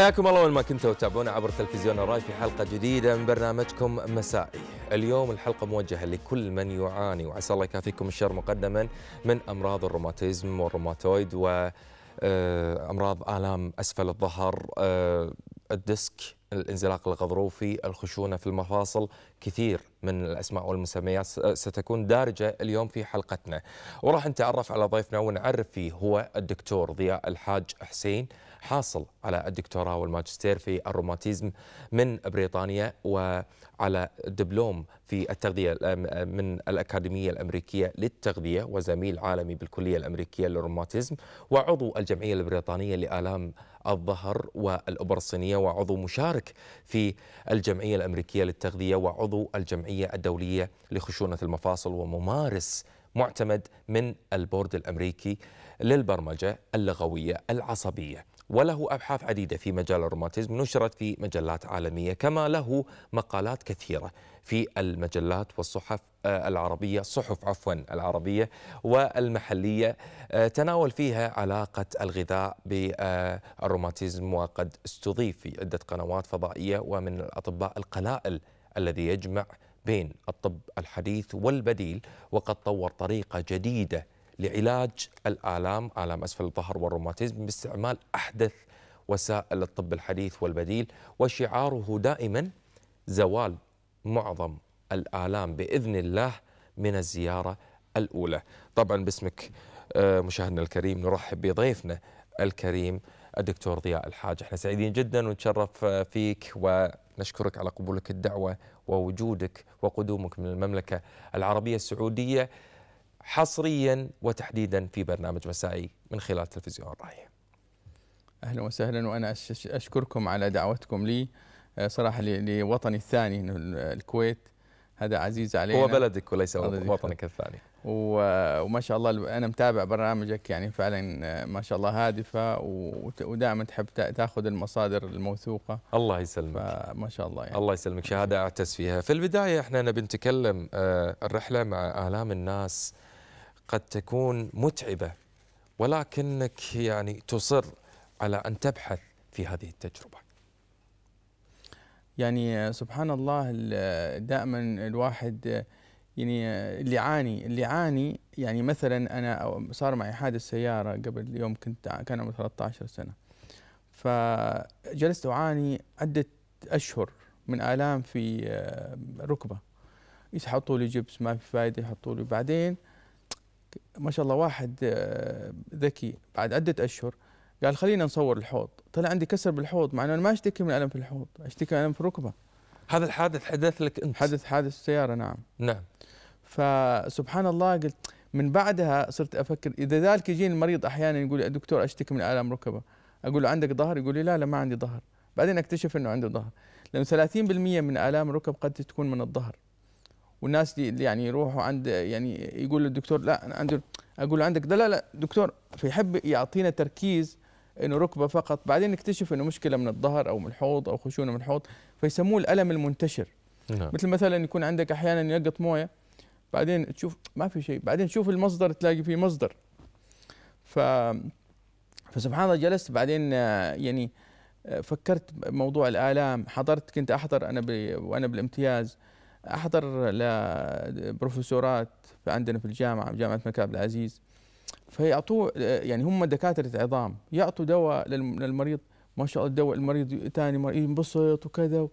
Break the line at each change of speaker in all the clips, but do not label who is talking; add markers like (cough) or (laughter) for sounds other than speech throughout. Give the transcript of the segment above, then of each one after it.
حياكم الله وين ما كنتوا تتابعونا عبر تلفزيون الراي في حلقه جديده من برنامجكم مسائي. اليوم الحلقه موجهه لكل من يعاني وعسى الله يكافيكم الشر مقدما من امراض الروماتيزم والروماتويد و آه، امراض الام اسفل الظهر آه، الديسك الانزلاق الغضروفي الخشونه في المفاصل كثير من الاسماء والمسميات ستكون دارجه اليوم في حلقتنا وراح نتعرف على ضيفنا ونعرف فيه هو الدكتور ضياء الحاج حسين حاصل على الدكتوراه والماجستير في الروماتيزم من بريطانيا وعلى دبلوم في التغذية من الأكاديمية الأمريكية للتغذية وزميل عالمي بالكلية الأمريكية للروماتيزم وعضو الجمعية البريطانية لآلام الظهر والأبر الصينية وعضو مشارك في الجمعية الأمريكية للتغذية وعضو الجمعية الدولية لخشونة المفاصل وممارس معتمد من البورد الامريكي للبرمجه اللغويه العصبيه وله أبحاث عديدة في مجال الروماتيزم نشرت في مجلات عالمية كما له مقالات كثيرة في المجلات والصحف آه، العربية صحف عفوا العربية والمحلية آه، تناول فيها علاقة الغذاء بالروماتيزم وقد استضيف في عدة قنوات فضائية ومن الأطباء القلائل الذي يجمع بين الطب الحديث والبديل وقد طور طريقة جديدة لعلاج الآلام آلام أسفل الظهر والروماتيزم باستعمال أحدث وسائل الطب الحديث والبديل وشعاره دائما زوال معظم الآلام بإذن الله من الزيارة الأولى طبعا باسمك آه، مشاهدنا الكريم نرحب بضيفنا الكريم الدكتور ضياء الحاج احنا سعيدين جدا ونتشرف آه، فيك ونشكرك على قبولك الدعوة ووجودك وقدومك من المملكة العربية السعودية حصريا وتحديدا في برنامج مسائي من خلال تلفزيون الرأي
اهلا وسهلا وانا اشكركم على دعوتكم لي آه، صراحه لوطني الثاني الكويت هذا عزيز علينا هو بلدك
وليس وطنك الثاني
وما شاء الله انا متابع برنامجك يعني فعلا آه، ما شاء الله هادفه ودائما تحب تاخذ المصادر الموثوقه
الله يسلمك ما شاء الله يعني الله يسلمك شهاده اعتز فيها في البدايه احنا نبي نتكلم آه، الرحله مع الام الناس قد تكون متعبه ولكنك يعني تصر على ان تبحث في هذه
التجربه. يعني سبحان الله دائما الواحد يعني اللي عاني اللي عاني يعني مثلا انا صار معي حادث سياره قبل يوم كنت كان عمري 13 سنه فجلست اعاني عده اشهر من الام في آه، ركبه يحطوا لي جبس ما في فائده يحطوا لي بعدين ما شاء الله واحد آه، ذكي بعد عده اشهر قال خلينا نصور الحوض طلع عندي كسر بالحوض مع انه انا ما اشتكي من الم في الحوض اشتكي من الم في الركبه هذا الحادث حدث لك انت حدث حادث السياره نعم نعم فسبحان الله قلت من بعدها صرت افكر اذا ذلك يجيني المريض احيانا يقول لي دكتور اشتكي من الام ركبه اقول له عندك ظهر يقول لي لا لا ما عندي ظهر بعدين اكتشف انه عنده ظهر لانه 30% من الام الركب قد تكون من الظهر والناس دي يعني يروحوا عند يعني يقول للدكتور لا انا عندي اقول له عندك ده لا لا دكتور فيحب يعطينا تركيز انه ركبه فقط بعدين نكتشف انه مشكله من الظهر او من الحوض او خشونه من الحوض فيسموه الالم المنتشر نعم. مثل مثلا يكون عندك احيانا يلقط مويه بعدين تشوف ما في شيء بعدين تشوف المصدر تلاقي فيه مصدر ف فسبحان الله جلست بعدين يعني فكرت بموضوع الالام حضرت كنت احضر انا ب... وانا بالامتياز احضر لبروفيسورات عندنا في الجامعه جامعه الملك عبد العزيز فيعطوه يعني هم دكاتره عظام يعطوا دواء للمريض ما شاء الله الدواء المريض ثاني مره ينبسط وكذا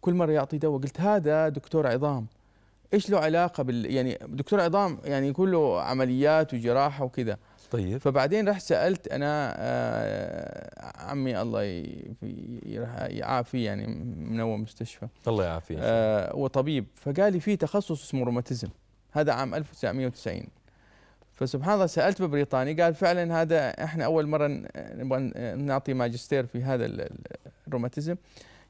كل مره يعطي دواء قلت هذا دكتور عظام ايش له علاقه بال يعني دكتور عظام يعني كله عمليات وجراحه وكذا طيب فبعدين رحت سالت انا آه، عمي الله يعافيه يعني من اول مستشفى الله يعافيه آه هو طبيب فقال لي في تخصص اسمه روماتيزم هذا عام 1990 فسبحان الله سالت ببريطاني قال فعلا هذا احنا اول مره نبغى نعطي ماجستير في هذا الروماتيزم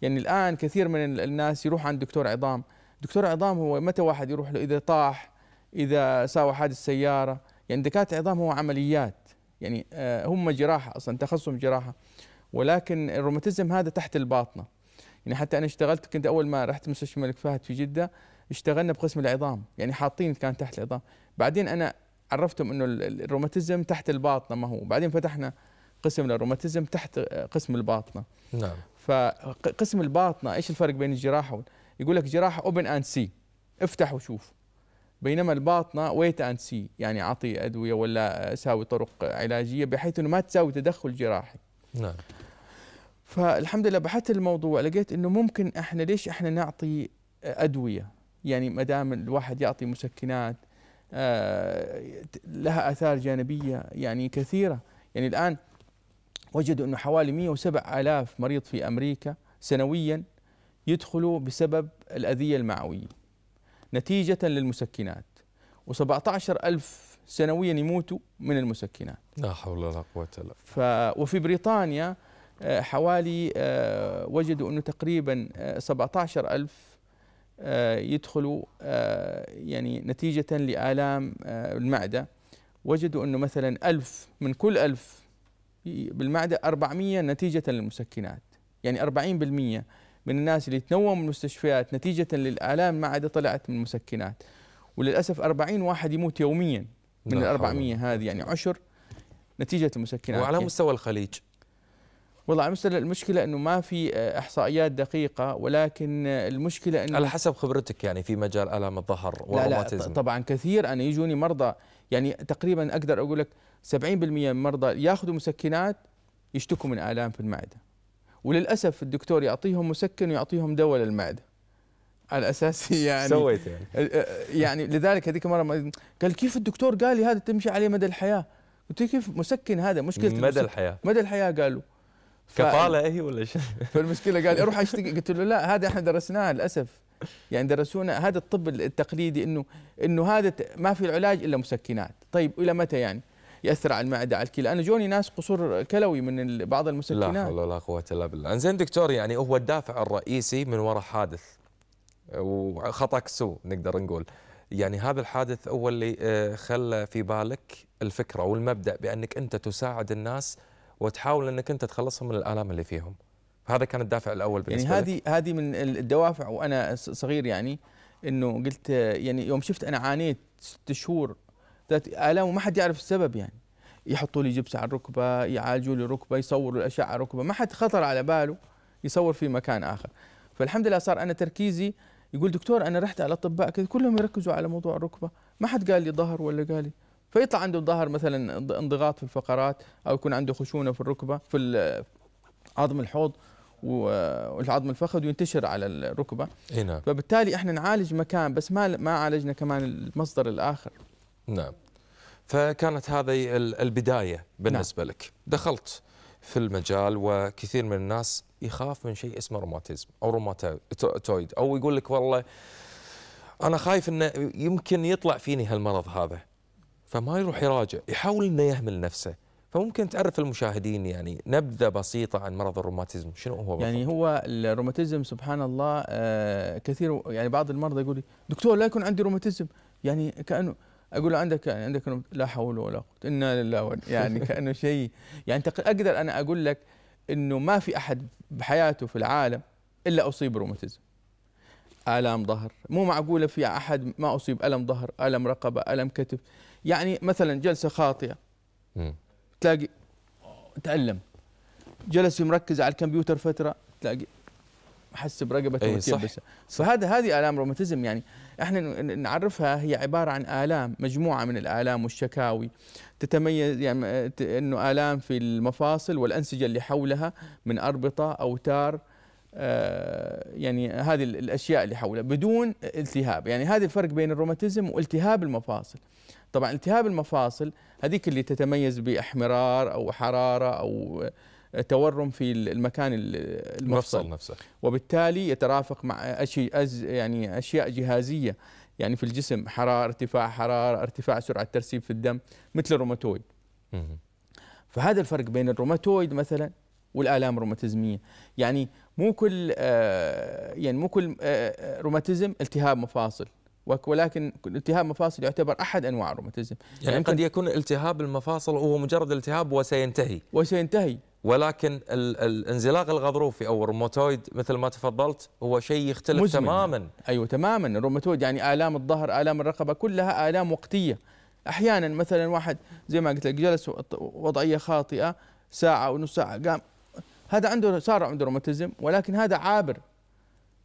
يعني الان كثير من الناس يروح عند دكتور عظام دكتور عظام هو متى واحد يروح له اذا طاح اذا ساوى حادث سياره يعني دكاتره عظام هو عمليات يعني آه، هم جراحه اصلا تخصصهم جراحه ولكن الروماتيزم هذا تحت الباطنه يعني حتى انا اشتغلت كنت اول ما رحت مستشفى الملك فهد في جده اشتغلنا بقسم العظام يعني حاطين كان تحت العظام بعدين انا عرفتهم انه الروماتيزم تحت الباطنه ما هو بعدين فتحنا قسم الروماتيزم تحت آه، قسم الباطنه نعم فقسم الباطنه ايش الفرق بين الجراحه يقول لك جراحه اوبن اند سي افتح وشوف بينما الباطنه ويت اند سي يعني اعطي ادويه ولا اساوي طرق علاجيه بحيث انه ما تساوي تدخل جراحي نعم فالحمد لله بحثت الموضوع لقيت انه ممكن احنا ليش احنا نعطي ادويه يعني ما دام الواحد يعطي مسكنات آه، لها اثار جانبيه يعني كثيره يعني الان وجدوا انه حوالي 107 الاف مريض في امريكا سنويا يدخلوا بسبب الاذيه المعويه نتيجة للمسكنات و17 ألف سنويا يموتوا من المسكنات لا حول ولا قوة إلا ف... وفي بريطانيا آه، حوالي آه، وجدوا أنه تقريبا 17 آه، ألف يدخلوا يعني نتيجة لآلام المعدة وجدوا أنه مثلا ألف من كل ألف بالمعدة 400 نتيجة للمسكنات يعني 40% من الناس اللي تنوموا من المستشفيات نتيجة للآلام ما عاد طلعت من المسكنات وللأسف 40 واحد يموت يوميا من ال 400 هذه يعني عشر نتيجة المسكنات وعلى يعني مستوى الخليج والله على مستوى المشكلة أنه ما في آه، إحصائيات دقيقة ولكن آه، المشكلة أنه على حسب خبرتك يعني في مجال ألام الظهر لا طبعا كثير أنا يجوني مرضى يعني تقريبا أقدر أقول لك 70% من مرضى ياخذوا مسكنات يشتكوا من آلام في المعدة وللاسف الدكتور يعطيهم مسكن ويعطيهم دواء للمعده على اساس (laughs) يعني سويت يعني يعني لذلك هذيك المره قال كيف الدكتور قال لي هذا تمشي عليه مدى الحياه قلت له كيف مسكن هذا مشكله مدى الحياه مدى الحياه قالوا كفاله هي إيه ولا ايش؟ (laughs) فالمشكله قال اروح اشتكي قلت له لا هذا احنا درسناه للاسف يعني درسونا هذا الطب التقليدي انه انه هذا ما في العلاج الا مسكنات طيب الى متى يعني ياثر على المعده على الكلى انا جوني ناس قصور كلوي من بعض المسكنات لا حول ولا قوه الا بالله انزين
دكتور يعني هو الدافع الرئيسي من وراء
حادث وخطا سوء
نقدر نقول يعني هذا الحادث هو اللي آه، خلى في بالك الفكره والمبدا بانك انت تساعد الناس وتحاول انك انت تخلصهم من الالام اللي فيهم هذا كان الدافع الاول يعني بالنسبه يعني
هذه هذه من الدوافع وانا صغير يعني انه قلت يعني يوم شفت انا عانيت ست شهور ذات الام وما حد يعرف السبب يعني يحطوا لي جبس على الركبه يعالجوا لي ركبه يصوروا الاشعه على الركبه ما حد خطر على باله يصور في مكان اخر فالحمد لله صار انا تركيزي يقول دكتور انا رحت على الاطباء كذا كلهم يركزوا على موضوع الركبه ما حد قال لي ظهر ولا قال لي فيطلع عنده ظهر مثلا انضغاط في الفقرات او يكون عنده خشونه في الركبه في عظم الحوض والعظم الفخذ وينتشر على الركبه هنا. نعم. فبالتالي احنا نعالج مكان بس ما ما عالجنا كمان المصدر الاخر
نعم فكانت هذه البداية بالنسبة نعم. لك دخلت في المجال وكثير من الناس يخاف من شيء اسمه روماتيزم أو روماتويد أو يقول لك والله أنا خايف أنه يمكن يطلع فيني هالمرض هذا فما يروح يراجع يحاول أنه يهمل نفسه فممكن تعرف المشاهدين يعني نبذه بسيطه عن مرض الروماتيزم شنو هو يعني بالضبط؟ يعني
هو الروماتيزم سبحان الله آه، كثير يعني بعض المرضى يقول دكتور لا يكون عندي روماتيزم يعني كانه اقول له عندك عندك لا حول ولا قوه انا لله وإن (laughs) يعني كانه شيء يعني اقدر انا اقول لك انه ما في احد بحياته في العالم الا اصيب بروماتيزم الام ظهر مو معقوله في احد ما اصيب الم ظهر الم رقبه الم كتف يعني مثلا جلسه خاطئه تلاقي تالم جلس مركز على الكمبيوتر فتره تلاقي حس برقبه أيه متيبسه فهذا هذه الام روماتيزم يعني احنا نعرفها هي عباره عن الام مجموعه من الالام والشكاوي تتميز يعني انه الام في المفاصل والانسجه اللي حولها من اربطه اوتار آه، يعني هذه الاشياء اللي حولها بدون التهاب يعني هذا الفرق بين الروماتيزم والتهاب المفاصل طبعا التهاب المفاصل هذيك اللي تتميز باحمرار او حراره او تورم في المكان المفصل, المفصل نفسه وبالتالي يترافق مع أشياء يعني أشياء جهازية يعني في الجسم حرارة ارتفاع حرارة ارتفاع سرعة ترسيب في الدم مثل الروماتويد فهذا الفرق بين الروماتويد مثلا والآلام الروماتيزمية يعني مو كل آه، يعني مو كل آه، آه، روماتيزم التهاب مفاصل ولكن التهاب مفاصل يعتبر احد انواع الروماتيزم يعني, يعني قد يكون التهاب المفاصل
هو مجرد التهاب وسينتهي وسينتهي ولكن الانزلاق الغضروفي
او الروماتويد مثل ما تفضلت هو شيء يختلف مزمن. تماما ايوه تماما الروماتويد يعني الام الظهر الام الرقبه كلها الام وقتيه احيانا مثلا واحد زي ما قلت لك جلس وضعيه خاطئه ساعه ونص ساعه قام هذا عنده صار عنده روماتيزم ولكن هذا عابر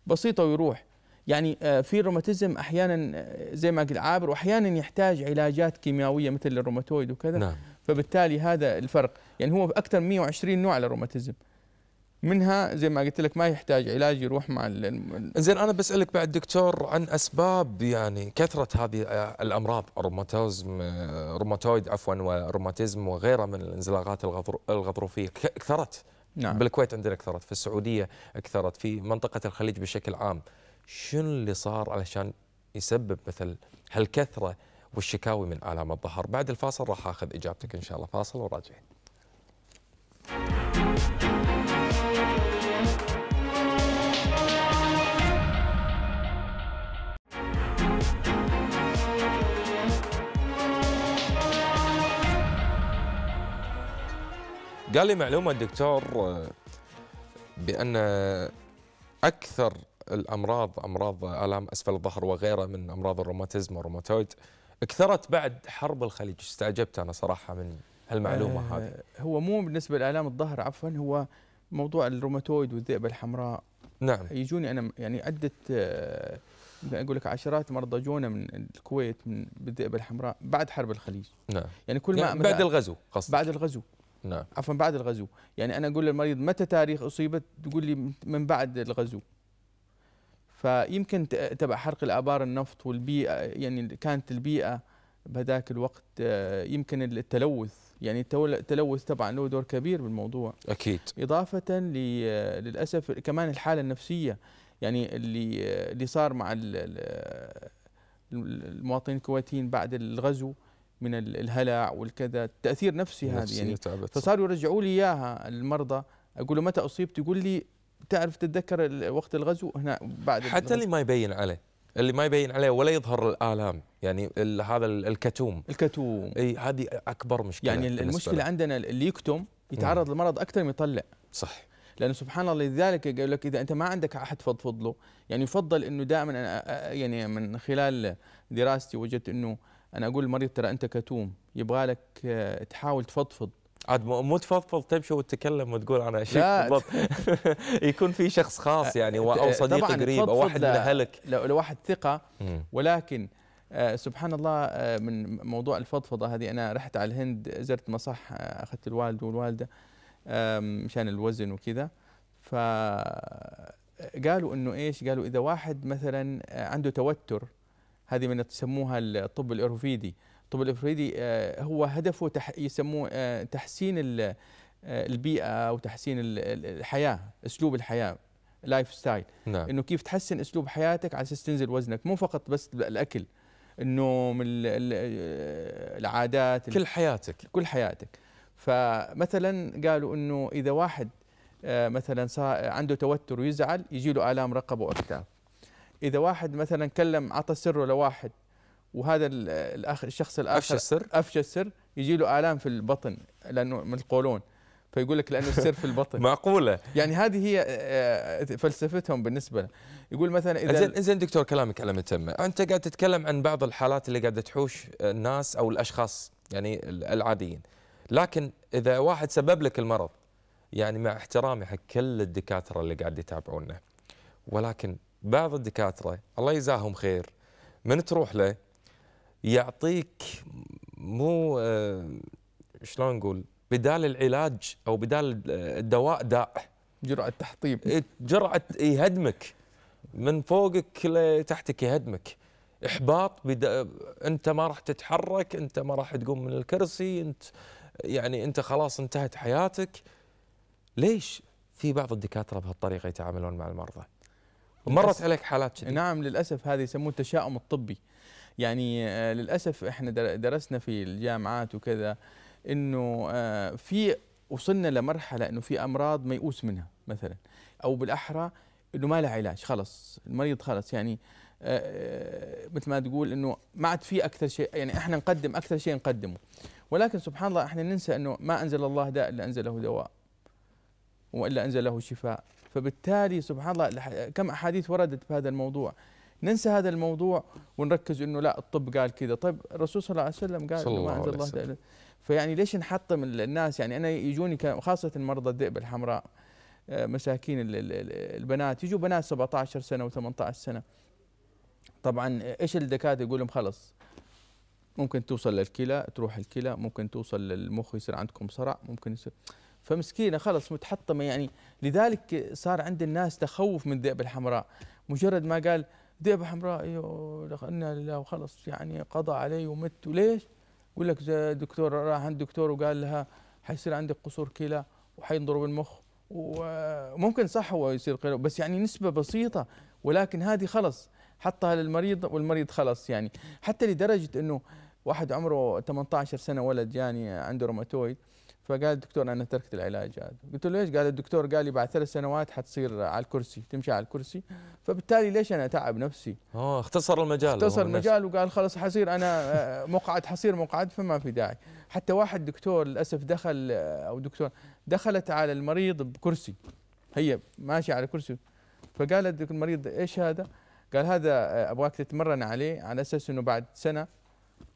بسيطه ويروح يعني آه، في الروماتيزم احيانا آه، زي ما قلت عابر واحيانا يحتاج علاجات كيميائيه مثل الروماتويد وكذا نعم. فبالتالي هذا الفرق يعني هو اكثر من 120 نوع للروماتيزم منها زي ما قلت لك ما يحتاج علاج يروح مع زين انا بسالك بعد دكتور عن اسباب
يعني كثره هذه الامراض الروماتيزم روماتويد عفوا وروماتيزم وغيرها من الانزلاقات الغضروفيه كثرت نعم. بالكويت عندنا كثرت في السعوديه كثرت في منطقه الخليج بشكل عام شنو اللي صار علشان يسبب مثل هالكثره والشكاوي من آلام الظهر بعد الفاصل راح أخذ إجابتك إن شاء الله فاصل وراجعين قال لي معلومة الدكتور آه، بأن أكثر الأمراض أمراض آلام أسفل الظهر وغيرها من أمراض الروماتيزم والروماتويد اكثرت بعد حرب الخليج استعجبت أنا صراحة من هالمعلومة آه، هذه
هو مو بالنسبة لآلام الظهر عفوا هو موضوع الروماتويد والذئبة الحمراء نعم يجوني أنا يعني عدة يمكن آه، أقول لك عشرات مرضى جونا من الكويت من بالذئبة الحمراء بعد حرب الخليج نعم يعني كل ما يعني بعد الغزو قصدك بعد الغزو نعم عفوا بعد الغزو يعني أنا أقول للمريض متى تاريخ أصيبت تقول لي من بعد الغزو فيمكن تبع حرق الابار النفط والبيئه يعني كانت البيئه بهذاك الوقت آه، يمكن التلوث يعني التلوث طبعا له دور كبير بالموضوع اكيد اضافه للاسف كمان الحاله النفسيه يعني اللي آه، اللي صار مع المواطنين الكويتيين بعد الغزو من الهلع والكذا التاثير نفسي هذا يعني تعبت. فصاروا يرجعوا لي اياها المرضى اقول له متى اصيبت يقول لي تعرف تتذكر وقت الغزو هنا بعد حتى اللي
ما يبين عليه اللي ما يبين عليه
ولا يظهر الالام يعني هذا الكتوم الكتوم اي هذه اكبر مشكله يعني المشكله عندنا اللي يكتم يتعرض مم. للمرض اكثر من يطلع صح لانه سبحان الله لذلك يقول لك اذا انت ما عندك احد فضفض له يعني يفضل انه دائما أنا يعني من خلال دراستي وجدت انه انا اقول للمريض ترى انت كتوم يبغى لك آه، تحاول تفضفض عاد مو تفضفض تمشي وتتكلم وتقول انا شيء بالضبط (laughs)
يكون في شخص خاص يعني او صديق قريب او واحد من اهلك
لو واحد ثقه ولكن آه، سبحان الله آه، من موضوع الفضفضه هذه انا رحت على الهند زرت مصح آه، اخذت الوالد والوالده مشان الوزن وكذا ف قالوا انه ايش؟ قالوا اذا واحد مثلا عنده توتر هذه من يسموها الطب الايروفيدي طب الافريدي آه، هو هدفه تح يسموه آه، تحسين آه، البيئه وتحسين الحياه اسلوب الحياه لايف ستايل نعم. انه كيف تحسن اسلوب حياتك على اساس تنزل وزنك مو فقط بس الاكل النوم العادات كل حياتك كل حياتك فمثلا قالوا انه اذا واحد مثلا عنده توتر ويزعل يجي له الام رقبه واكتاف اذا واحد مثلا كلم عطى سره لواحد وهذا الاخ الشخص الاخر افشى السر افشى السر يجي له الام في البطن لانه من القولون فيقول لك لانه السر في البطن (laughs) معقوله يعني هذه هي آه، فلسفتهم بالنسبه له يقول مثلا اذا زين زين دكتور كلامك على متم انت
قاعد تتكلم عن بعض الحالات اللي قاعده تحوش الناس او الاشخاص يعني العاديين لكن اذا واحد سبب لك المرض يعني مع احترامي حق كل الدكاتره اللي قاعد يتابعونا ولكن بعض الدكاتره الله يجزاهم خير من تروح له يعطيك مو آه، شلون نقول بدال العلاج او بدال آه، الدواء داء جرعه تحطيم إيه، جرعه إيه، يهدمك من فوقك لتحتك يهدمك احباط بدا انت ما راح تتحرك انت ما راح تقوم من الكرسي انت يعني انت خلاص انتهت حياتك ليش في بعض الدكاتره
بهالطريقه يتعاملون مع المرضى
مرت عليك حالات
شديد. نعم للاسف هذه يسمون التشاؤم الطبي يعني آه، للاسف احنا درسنا في الجامعات وكذا انه آه، في وصلنا لمرحله انه في امراض ميؤوس منها مثلا او بالاحرى انه ما لها علاج خلص المريض خلص يعني آه، مثل ما تقول انه ما عاد في اكثر شيء يعني احنا نقدم اكثر شيء نقدمه ولكن سبحان الله احنا ننسى انه ما انزل الله داء الا انزله دواء والا انزله شفاء فبالتالي سبحان الله كم احاديث وردت بهذا الموضوع ننسى هذا الموضوع ونركز انه لا الطب قال كذا طيب الرسول صلى الله عليه وسلم قال صلى الله عليه وسلم فيعني ليش نحطم الناس يعني انا يجوني خاصه مرضى الذئب الحمراء آه، مساكين البنات يجوا بنات 17 سنه و18 سنه طبعا ايش الدكاتره يقول لهم خلص ممكن توصل للكلى تروح الكلى ممكن توصل للمخ يصير عندكم صرع ممكن يصير فمسكينه خلص متحطمه يعني لذلك صار عند الناس تخوف من الذئب الحمراء مجرد ما قال ذئبة حمراء إيه، انا لله وخلص يعني قضى علي ومت وليش؟ يقول لك دكتور راح عند دكتور وقال لها حيصير عندك قصور كلى وحينضرب المخ وممكن صح هو يصير قلق بس يعني نسبة بسيطة ولكن هذه خلص حطها للمريض والمريض خلص يعني حتى لدرجة انه واحد عمره 18 سنة ولد يعني عنده روماتويد فقال الدكتور انا تركت العلاج هذا قلت له ليش قال الدكتور قال لي بعد ثلاث سنوات حتصير على الكرسي تمشي على الكرسي فبالتالي ليش انا اتعب نفسي
اه اختصر المجال اختصر المجال
وقال خلاص حصير انا آه، مقعد حصير مقعد فما في داعي حتى واحد دكتور للاسف دخل آه، او دكتور دخلت على المريض بكرسي هي ماشيه على كرسي فقالت المريض ايش هذا قال هذا آه، ابغاك تتمرن عليه على اساس انه بعد سنه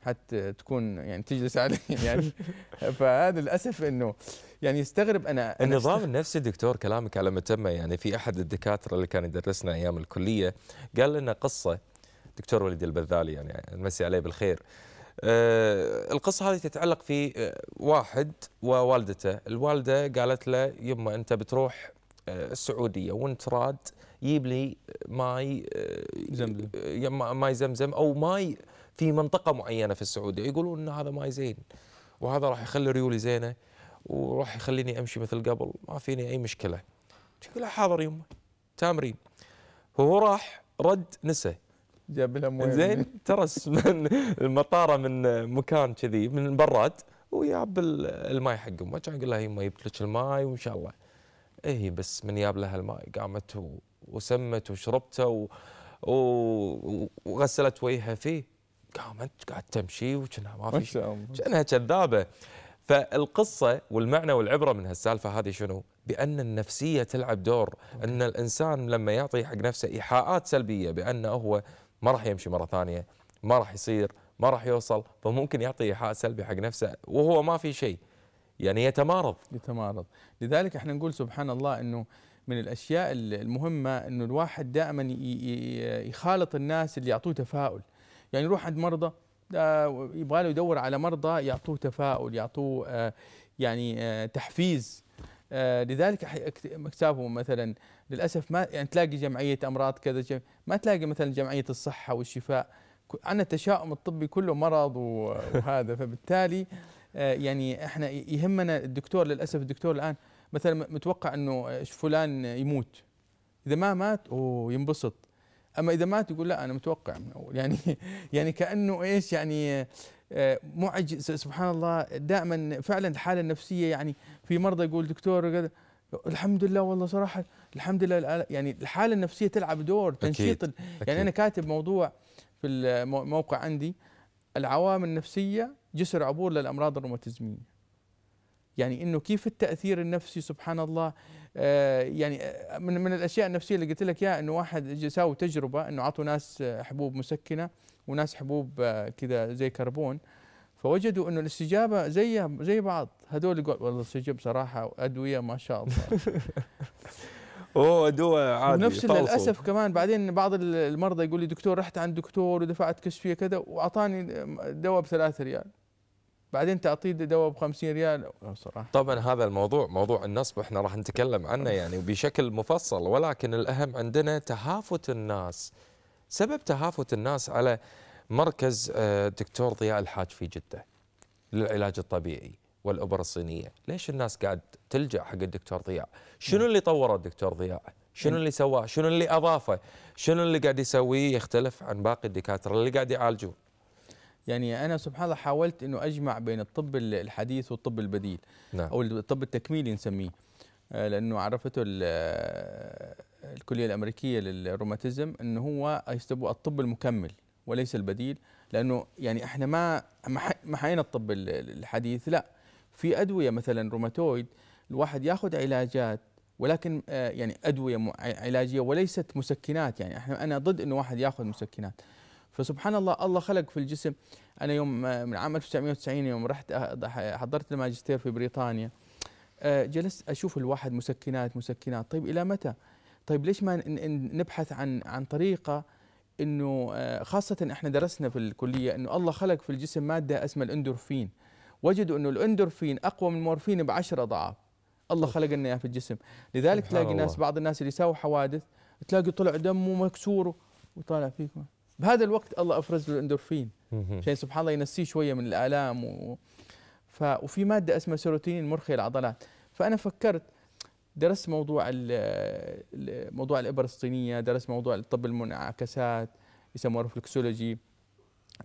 حتى تكون يعني تجلس (laughs) عليه يعني فهذا للاسف انه يعني يستغرب انا, النظام أنا
النفسي دكتور كلامك على ما تم يعني في احد الدكاتره اللي كان يدرسنا ايام الكليه قال لنا قصه دكتور وليد البذالي يعني نمسي عليه بالخير أه القصة هذه تتعلق في آه، واحد ووالدته الوالدة قالت له يما أنت بتروح آه، السعودية وانت راد جيب لي ماي آه، زمزم ماي زمزم أو ماي في منطقه معينه في السعوديه يقولون ان هذا ماي زين وهذا راح يخلي ريولي زينه وراح يخليني امشي مثل قبل ما فيني اي مشكله
يقول حاضر يمه
تامرين هو راح رد نسى
جاب الاموال زين
ترس من المطاره من مكان كذي من براد وياب الماي حق امه كان يقول لها يما جبت لك الماي وان شاء الله ايه بس من ياب لها الماي قامت وسمت وشربته وغسلت وجهها فيه قامت قاعد تمشي وكنا ما في شيء كانها كذابه فالقصه والمعنى والعبره من هالسالفه هذه شنو؟ بان النفسيه تلعب دور ان الانسان لما يعطي حق نفسه ايحاءات سلبيه بانه هو ما راح يمشي مره ثانيه ما راح يصير ما راح يوصل فممكن يعطي ايحاء سلبي حق نفسه وهو ما في شيء
يعني يتمارض يتمارض لذلك احنا نقول سبحان الله انه من الاشياء المهمه انه الواحد دائما يخالط الناس اللي يعطوه تفاؤل يعني يروح عند مرضى يبغى له يدور على مرضى يعطوه تفاؤل يعطوه آه، يعني آه، تحفيز آه، لذلك اكتافهم مثلا للاسف ما يعني تلاقي جمعيه امراض كذا ما تلاقي مثلا جمعيه الصحه والشفاء عندنا التشاؤم الطبي كله مرض وهذا فبالتالي يعني احنا يهمنا الدكتور للاسف الدكتور الان مثلا متوقع انه فلان يموت اذا ما مات وينبسط ينبسط اما اذا مات يقول لا انا متوقع من اول يعني (laughs) يعني كانه ايش يعني آه، معجز سبحان الله دائما فعلا الحاله النفسيه يعني في مرضى يقول دكتور الحمد لله والله صراحه الحمد لله يعني الحاله النفسيه تلعب دور تنشيط أكيد. أكيد. يعني انا كاتب موضوع في الموقع عندي العوامل النفسيه جسر عبور للامراض الروماتيزميه يعني انه كيف التاثير النفسي سبحان الله آه، يعني آه، من من الاشياء النفسيه اللي قلت لك اياها انه واحد يساوي تجربه انه عطوا ناس آه، حبوب مسكنه وناس حبوب كذا زي كربون فوجدوا انه الاستجابه زي زي بعض هذول يقول والله استجب صراحه ادويه ما شاء الله (laughs)
اوه دواء عادي نفس للاسف
كمان بعدين بعض المرضى يقول لي دكتور رحت عند دكتور ودفعت كشفيه كذا واعطاني دواء بثلاثة ريال بعدين تعطيه دواء ب 50 ريال
صراحه طبعا هذا الموضوع موضوع النصب احنا راح نتكلم عنه يعني بشكل مفصل ولكن الاهم عندنا تهافت الناس سبب تهافت الناس على مركز آه، دكتور ضياء الحاج في جده للعلاج الطبيعي والابر الصينيه، ليش الناس قاعد تلجا حق الدكتور ضياء؟ شنو اللي طوره الدكتور ضياء؟ شنو اللي سواه؟ شنو اللي اضافه؟ شنو اللي قاعد يسويه يختلف عن باقي الدكاتره اللي
قاعد يعالجون؟ يعني انا سبحان الله حاولت انه اجمع بين الطب الحديث والطب البديل نعم. او الطب التكميلي نسميه آه، لانه عرفته آه، الكليه الامريكيه للروماتيزم انه هو يسموه الطب المكمل وليس البديل لانه يعني احنا ما ما حينا الطب الحديث لا في ادويه مثلا روماتويد الواحد ياخذ علاجات ولكن آه، يعني ادويه علاجيه وليست مسكنات يعني احنا انا ضد انه واحد ياخذ مسكنات فسبحان الله الله خلق في الجسم انا يوم آه، من عام 1990 يوم رحت آه، حضرت الماجستير في بريطانيا آه، جلست اشوف الواحد مسكنات مسكنات طيب الى متى؟ طيب ليش ما نبحث عن عن طريقه انه خاصه احنا درسنا في الكليه انه الله خلق في الجسم ماده اسمها الاندورفين وجدوا انه الاندورفين اقوى من المورفين ب 10 اضعاف الله خلق لنا اياه في الجسم لذلك تلاقي الله. ناس بعض الناس اللي يساووا حوادث تلاقي طلع دمه مكسور وطالع فيكم بهذا الوقت الله افرز له الاندورفين عشان سبحان الله ينسيه شويه من الالام و... ف... وفي ماده اسمها سيروتونين مرخي العضلات فانا فكرت درست موضوع موضوع الابر الصينيه درست موضوع طب المنعكسات يسموه رفلكسولوجي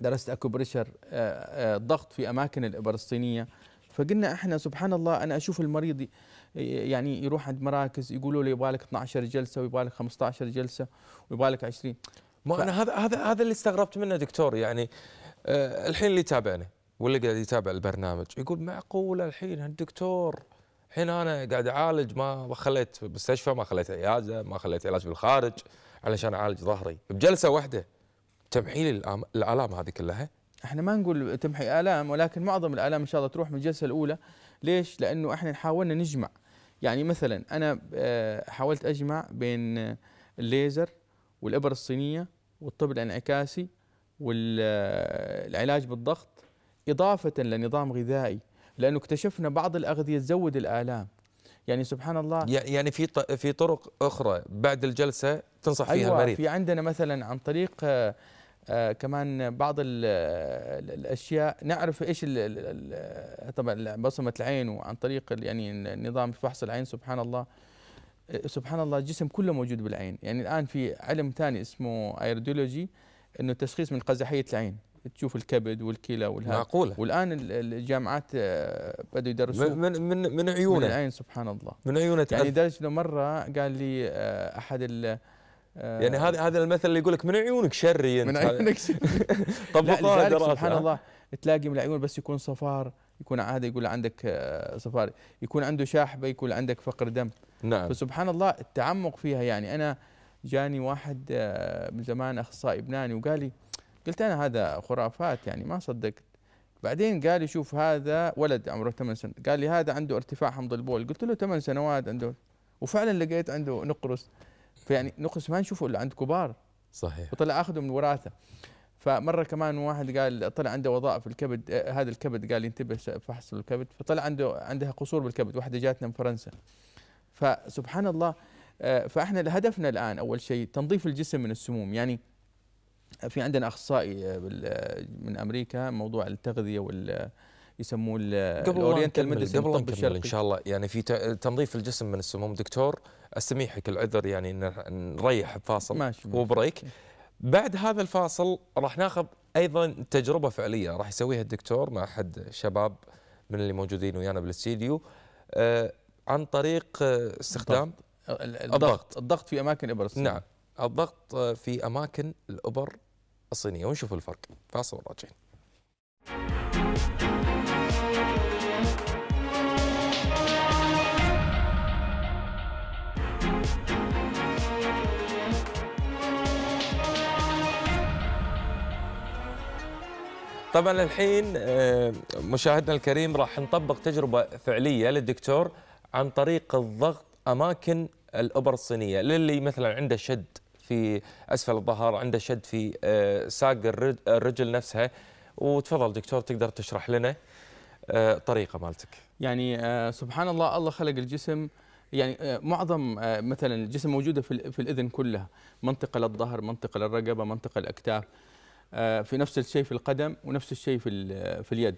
درست اكوبريشر الضغط آه، آه، في اماكن الابر الصينيه فقلنا احنا سبحان الله انا اشوف المريض يعني يروح عند مراكز يقولوا له يبغى لك 12 جلسه ويبغى لك 15 جلسه ويبغى لك 20 ما انا هذا هذا هذا اللي استغربت منه
دكتور يعني آه الحين اللي يتابعنا واللي قاعد يتابع البرنامج يقول معقوله الحين الدكتور الحين انا قاعد اعالج ما خليت مستشفى ما خليت عياده ما خليت علاج بالخارج علشان اعالج ظهري بجلسه واحده تمحيل
الالام هذه كلها احنا ما نقول تمحي الام ولكن معظم الالام ان شاء الله تروح من الجلسه الاولى ليش؟ لانه احنا حاولنا نجمع يعني مثلا انا آه، حاولت اجمع بين الليزر والابر الصينيه والطب الانعكاسي والعلاج بالضغط إضافة لنظام غذائي لأنه اكتشفنا بعض الأغذية تزود الآلام يعني سبحان الله يعني في في طرق أخرى
بعد الجلسة تنصح أيوة فيها المريض في
عندنا مثلا عن طريق آه، آه، كمان بعض الأشياء نعرف إيش طبعا بصمة العين وعن طريق يعني نظام فحص العين سبحان الله سبحان الله الجسم كله موجود بالعين يعني الآن في علم ثاني اسمه ايرديولوجي أنه التشخيص من قزحية العين تشوف الكبد والكلى والهذا معقوله والان الجامعات آه، بدوا يدرسوا من من من عيونه من العين سبحان الله من عيونه يعني لدرجه انه مره قال لي آه، احد ال آه، يعني هذا
هذا المثل اللي يقول لك من عيونك شري انت من عيونك شري (laughs) طبقوها سبحان الله
تلاقي من العيون بس يكون صفار يكون هذا يقول عندك آه، صفاري يكون عنده شاحبه يكون عندك فقر دم نعم فسبحان الله التعمق فيها يعني انا جاني واحد آه، من زمان اخصائي ابناني وقال لي قلت انا هذا خرافات يعني ما صدقت بعدين قال لي شوف هذا ولد عمره 8 سنوات قال لي هذا عنده ارتفاع حمض البول قلت له 8 سنوات عنده وفعلا لقيت عنده نقرس فيعني نقرس ما نشوفه الا عند كبار صحيح وطلع اخذه من الوراثه فمره كمان واحد قال طلع عنده وظائف الكبد آه، هذا الكبد قال ينتبه فحص الكبد فطلع عنده عندها قصور بالكبد واحده جاتنا من فرنسا فسبحان الله آه، فاحنا هدفنا الان اول شيء تنظيف الجسم من السموم يعني في عندنا اخصائي آه، من امريكا موضوع التغذيه وال يسموه الاورينتال
ميديسن الطب الشرقي ان شاء الله يعني في تنظيف الجسم من السموم دكتور استميحك العذر يعني نريح فاصل ماشي. وبريك ماشي. بعد هذا الفاصل راح ناخذ ايضا تجربه فعليه راح يسويها الدكتور مع احد شباب من اللي موجودين ويانا بالاستديو آه، عن طريق آه، استخدام الضغط الضغط في اماكن الابر الصينيه نعم الضغط آه، في اماكن الابر الصينيه ونشوف الفرق فاصل راجعين طبعا الحين آه، مشاهدنا الكريم راح نطبق تجربه فعليه للدكتور عن طريق الضغط اماكن الابر الصينيه للي مثلا عنده شد في اسفل الظهر عنده شد في آه، ساق
الرجل نفسها وتفضل دكتور تقدر تشرح لنا آه، طريقه مالتك يعني سبحان الله الله خلق الجسم يعني معظم مثلا الجسم موجوده في الاذن كلها منطقه للظهر منطقه للرقبه منطقه الاكتاف آه، في نفس الشيء في القدم ونفس الشيء في آه، في اليد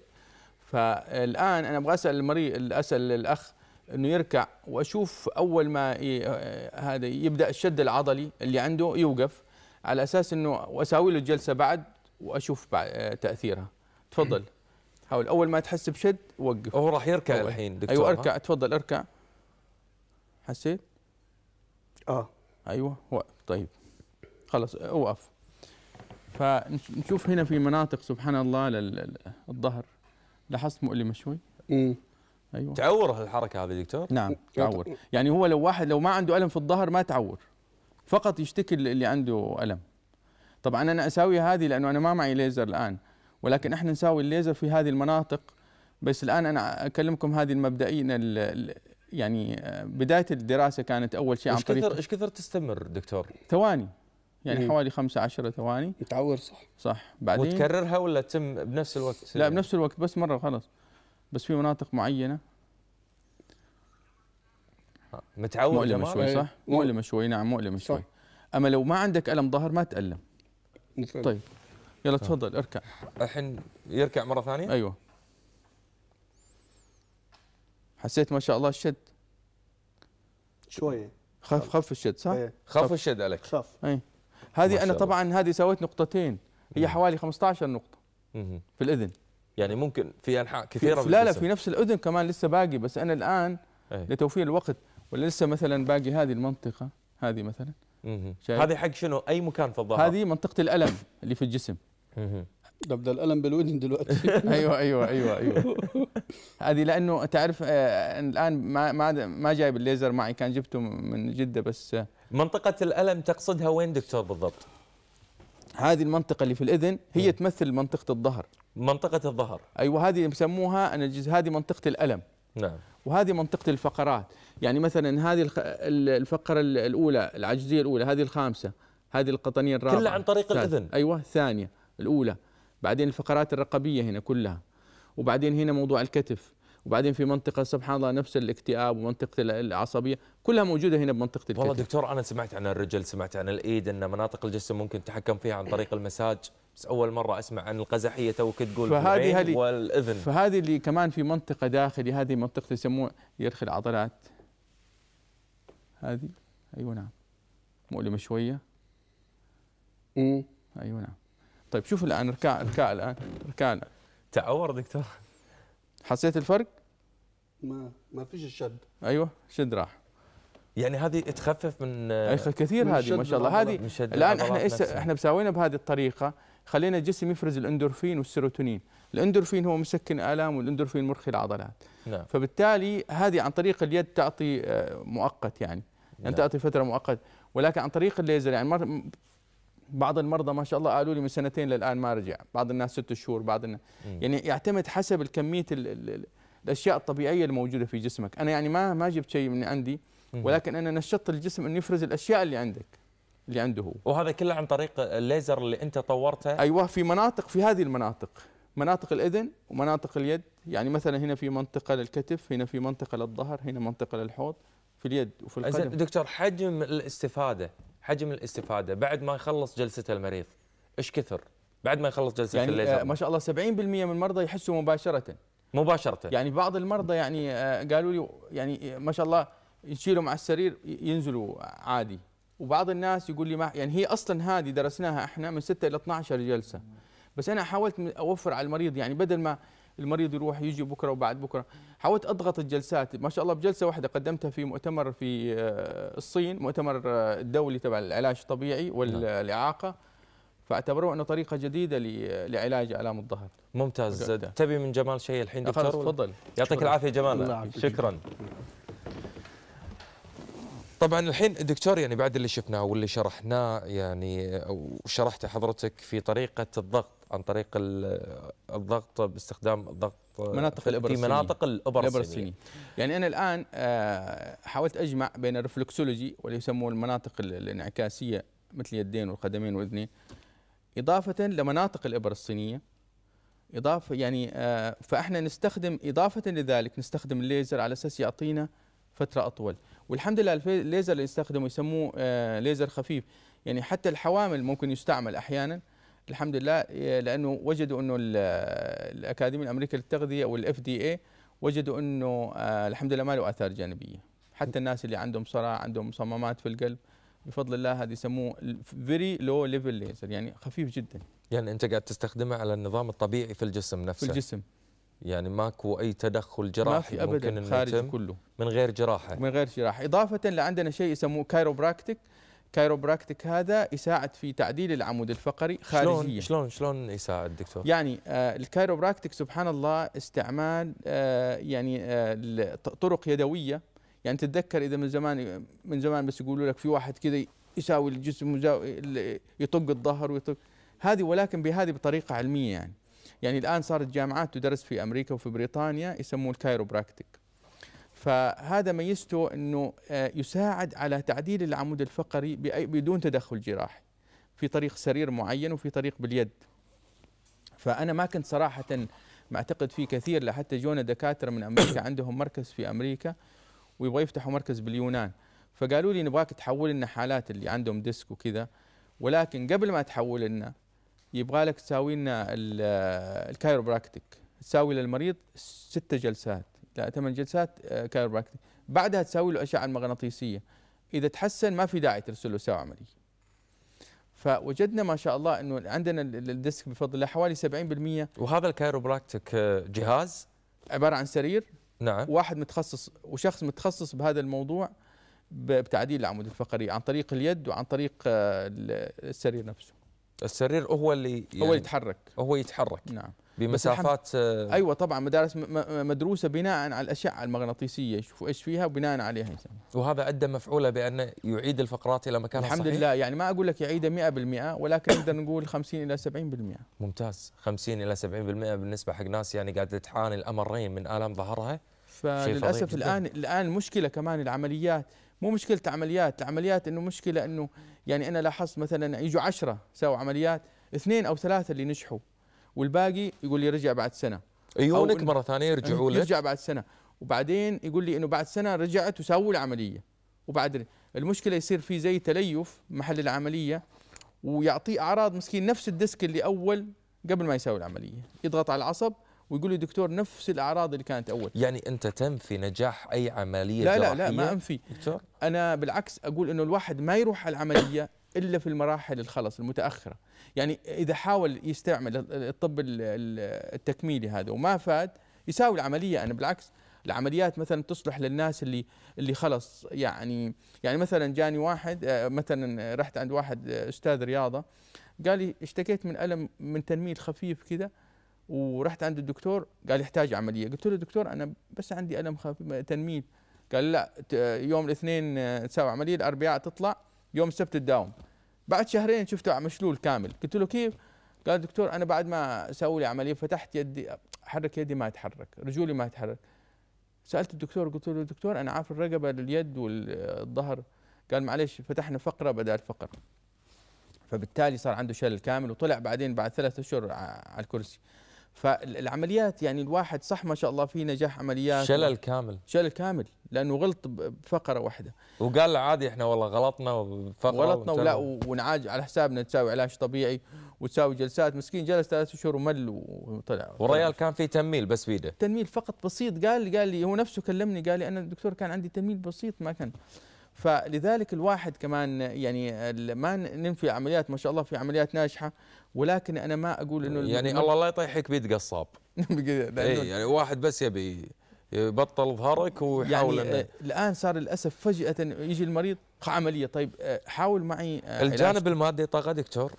فالان انا ابغى اسال المريض اسال الاخ انه يركع واشوف اول ما آه، هذا يبدا الشد العضلي اللي عنده يوقف على اساس انه واساوي له جلسه بعد واشوف بعد تاثيرها تفضل حاول اول ما تحس بشد وقف هو راح يركع الحين دكتور ايوه اركع تفضل اركع حسيت اه ايوه طيب خلص اوقف فنشوف هنا في مناطق سبحان الله الظهر لاحظت مؤلمه شوي امم ايوه تعور
الحركه هذه دكتور نعم تعور
يعني هو لو واحد لو ما عنده الم في الظهر ما تعور فقط يشتكي اللي عنده الم طبعا انا اساوي هذه لانه انا ما معي ليزر الان ولكن احنا نساوي الليزر في هذه المناطق بس الان انا اكلمكم هذه المبدئيه يعني آه، بدايه الدراسه كانت اول شيء عن طريق ايش كثر تستمر دكتور؟ ثواني يعني مم. حوالي 5 10 ثواني تعور صح صح بعدين وتكررها
ولا تتم بنفس الوقت لا
بنفس الوقت بس مره وخلص بس في مناطق معينه متعود مؤلمه شوي صح إيه. مؤلمه شوي نعم مؤلمه صح. شوي اما لو ما عندك الم ظهر ما تالم مفرد. طيب يلا تفضل اركع الحين
يركع مره ثانيه
ايوه حسيت ما شاء الله الشد
شويه خف خف الشد صح؟ ايه. خف الشد عليك خف
اي هذه انا طبعا هذه سويت نقطتين هي حوالي 15 نقطه
في الاذن يعني ممكن في انحاء كثيره في لا لا في
نفس الاذن كمان لسه باقي بس انا الان لتوفير الوقت ولا لسه مثلا باقي هذه المنطقه هذه مثلا هذه
حق شنو اي مكان في الظهر هذه
منطقه الالم اللي في الجسم طب ده الالم بالودن دلوقتي (laughs) ايوه ايوه ايوه ايوه هذه لانه تعرف آه، الان ما ما ما جايب الليزر معي كان جبته من جده بس منطقة الألم تقصدها وين دكتور بالضبط؟ هذه المنطقة اللي في الإذن هي م. نعم. تمثل منطقة الظهر منطقة الظهر أيوة هذه يسموها أنا هذه منطقة الألم نعم وهذه منطقة الفقرات يعني مثلا هذه الفقرة الأولى العجزية الأولى هذه الخامسة هذه القطنية الرابعة كلها عن طريق ثالث. الإذن أيوة الثانية الأولى بعدين الفقرات الرقبية هنا كلها وبعدين هنا موضوع الكتف وبعدين في منطقه سبحان الله نفس الاكتئاب ومنطقه العصبيه كلها موجوده هنا بمنطقه الكتف والله دكتور انا
سمعت عن الرجل سمعت عن الايد ان مناطق الجسم ممكن تحكم فيها عن طريق المساج بس اول مره اسمع عن القزحيه توك تقول فهذه والاذن فهذه
اللي كمان في منطقه داخلي هذه منطقه يسموها يرخي العضلات هذه ايوه نعم مؤلمه شويه أمم. ايوه نعم طيب شوف الان اركاء اركاء الان اركاء تعور دكتور حسيت الفرق؟ ما ما فيش الشد ايوه شد راح يعني هذه تخفف من أيوة كثير هذه ما شاء الله هذه الان احنا إيه احنا مساوينا بهذه الطريقه خلينا الجسم يفرز الاندورفين والسيروتونين الاندورفين هو مسكن الام والاندورفين مرخي العضلات نعم. فبالتالي هذه عن طريق اليد تعطي آه، مؤقت يعني يعني نعم. تعطي فتره مؤقته ولكن عن طريق الليزر يعني بعض المرضى ما شاء الله قالوا لي من سنتين للان ما رجع بعض الناس ست شهور بعض الناس يعني يعتمد حسب الكميه الـ الـ الاشياء الطبيعيه الموجوده في جسمك انا يعني ما ما جبت شيء من عندي ولكن انا نشطت الجسم انه يفرز الاشياء اللي عندك اللي عنده هو
وهذا كله عن طريق الليزر اللي انت طورته
ايوه في مناطق في هذه المناطق مناطق الاذن ومناطق اليد يعني مثلا هنا في منطقه للكتف هنا في منطقه للظهر هنا منطقه للحوض في اليد وفي القدم دكتور حجم
الاستفاده حجم الاستفاده بعد ما يخلص جلسته المريض ايش كثر بعد ما يخلص جلسه يعني آه، الليزر ما
شاء الله 70% من المرضى يحسوا مباشره مباشره يعني بعض المرضى يعني آه، قالوا لي يعني آه، ما شاء الله يشيلهم على السرير ينزلوا عادي وبعض الناس يقول لي ما يعني هي اصلا هذه درسناها احنا من 6 الى 12 جلسه بس انا حاولت اوفر على المريض يعني بدل ما المريض يروح يجي بكره وبعد بكره حاولت اضغط الجلسات ما شاء الله بجلسه واحده قدمتها في مؤتمر في آه، الصين مؤتمر آه، الدولي تبع العلاج الطبيعي نعم. والاعاقه فاعتبروه انه طريقه جديده لعلاج الام الظهر ممتاز تبي من جمال شيء الحين
دكتور تفضل يعطيك العافيه جمال شكرا
طبعا الحين دكتور يعني بعد اللي شفناه واللي شرحناه يعني وشرحته حضرتك في طريقه الضغط عن طريق الضغط باستخدام الضغط مناطق الابر في مناطق الابر الصينيه
يعني انا الان آه، حاولت اجمع بين الرفلكسولوجي واللي يسموه المناطق الانعكاسيه مثل اليدين والقدمين والاذنين اضافه لمناطق الابر الصينيه اضافه يعني آه، فاحنا نستخدم اضافه لذلك نستخدم الليزر على اساس يعطينا فتره اطول والحمد لله الليزر اللي يستخدمه يسموه آه، ليزر خفيف يعني حتى الحوامل ممكن يستعمل احيانا الحمد لله آه، لانه وجدوا انه آه، الاكاديميه الامريكيه للتغذيه والاف دي اي وجدوا انه الحمد لله ما له اثار جانبيه حتى الناس اللي عندهم صرع عندهم مصممات في القلب بفضل الله هذا يسموه فيري لو ليفل ليزر يعني خفيف جدا
يعني انت قاعد تستخدمه على النظام الطبيعي في الجسم نفسه في الجسم يعني ماكو اي تدخل جراحي ما في ابدا ممكن خارجي كله من غير جراحه من غير جراحه
اضافه لعندنا شيء يسموه كايروبراكتيك كايروبراكتيك هذا يساعد في تعديل العمود الفقري خارجيا شلون
شلون شلون يساعد دكتور
يعني آه الكايروبراكتيك سبحان الله استعمال آه يعني آه طرق يدويه يعني تتذكر اذا من زمان من زمان بس يقولوا لك في واحد كذا يساوي الجسم يطق الظهر ويطق هذه ولكن بهذه بطريقه علميه يعني يعني الان صارت جامعات تدرس في امريكا وفي بريطانيا يسموه الكايروبراكتيك فهذا ميزته انه آه، يساعد على تعديل العمود الفقري بدون تدخل جراحي في طريق سرير معين وفي طريق باليد فانا ما كنت صراحه ما اعتقد في كثير لحتى جونا دكاتره من امريكا (coughs) عندهم مركز في امريكا ويبغوا يفتحوا مركز باليونان فقالوا لي نبغاك تحول لنا حالات اللي عندهم ديسك وكذا ولكن قبل ما تحول لنا يبغى لك تساوي لنا الكايروبراكتيك تساوي للمريض ست جلسات لا ثمان جلسات آه، كايروبراكتيك بعدها تساوي له اشعه مغناطيسيه اذا تحسن ما في داعي ترسل له ساعه عمليه فوجدنا ما شاء الله انه عندنا الديسك بفضل الله حوالي 70% وهذا الكايروبراكتيك آه، جهاز عباره عن سرير نعم واحد متخصص وشخص متخصص بهذا الموضوع بتعديل العمود الفقري عن طريق اليد وعن طريق آه، السرير نفسه السرير هو اللي يعني هو يتحرك هو يتحرك نعم بمسافات آه، ايوه طبعا مدارس مدروسه بناء على الاشعه المغناطيسيه يشوفوا ايش فيها وبناء عليها يسمى يعني. وهذا ادى مفعوله بانه يعيد الفقرات الى مكانها الحمد صحيح؟ لله يعني ما اقول لك يعيدها 100% ولكن نقدر نقول 50 الى 70%
ممتاز 50 الى 70% بالنسبه حق ناس يعني قاعده تعاني الامرين من الام ظهرها
فللاسف الان الان المشكله كمان العمليات مو مشكله عمليات العمليات انه مشكله انه يعني انا لاحظت مثلا يجوا عشرة سووا عمليات اثنين او ثلاثه اللي نجحوا والباقي يقول لي رجع بعد سنه يجونك مره ثانيه يرجعوا لك يرجع بعد سنه وبعدين يقول لي انه بعد سنه رجعت وسووا العمليه وبعد المشكله يصير في زي تليف محل العمليه ويعطيه اعراض مسكين نفس الديسك اللي اول قبل ما يسوي العمليه يضغط على العصب ويقول لي دكتور نفس الاعراض اللي كانت اول يعني انت تنفي نجاح اي عمليه لا لا لا ما انفي دكتور انا بالعكس اقول انه الواحد ما يروح على العمليه الا في المراحل الخلص المتاخره يعني اذا حاول يستعمل الطب التكميلي هذا وما فاد يساوي العمليه انا بالعكس العمليات مثلا تصلح للناس اللي اللي خلص يعني يعني مثلا جاني واحد آه، مثلا رحت عند واحد آه، استاذ رياضه قال لي اشتكيت من الم من تنميل خفيف كذا ورحت عند الدكتور قال يحتاج عمليه قلت له دكتور انا بس عندي الم خفيف تنميل قال لا يوم الاثنين آه، تساوي عمليه الاربعاء تطلع يوم السبت تداوم بعد شهرين شفته مشلول كامل قلت له كيف قال دكتور انا بعد ما سووا لي عمليه فتحت يدي حرك يدي ما يتحرك رجولي ما يتحرك سالت الدكتور قلت له دكتور انا عارف الرقبه لليد والظهر قال معلش فتحنا فقره بدل فقره فبالتالي صار عنده شلل كامل وطلع بعدين بعد ثلاثة اشهر على الكرسي فالعمليات يعني الواحد صح ما شاء الله في نجاح عمليات شلل كامل شلل كامل لانه غلط بفقره واحده وقال عادي احنا والله غلطنا بفقره غلطنا ولا ونعالج على حسابنا تساوي علاج طبيعي وتساوي جلسات مسكين جلس ثلاث شهور ومل وطلع والريال
كان في تنميل بس بيده
تنميل فقط بسيط قال قال لي هو نفسه كلمني قال لي انا الدكتور كان عندي تنميل بسيط ما كان فلذلك الواحد كمان يعني ما ننفي عمليات ما شاء الله في عمليات ناجحه ولكن انا ما اقول انه يعني الله
لا يطيحك بيد قصاب (laughs) اي يعني واحد بس يبي يبطل ظهرك ويحاول يعني آه،
الان صار للاسف فجاه يجي المريض عمليه طيب آه، حاول معي آه، الجانب المادي طاقه دكتور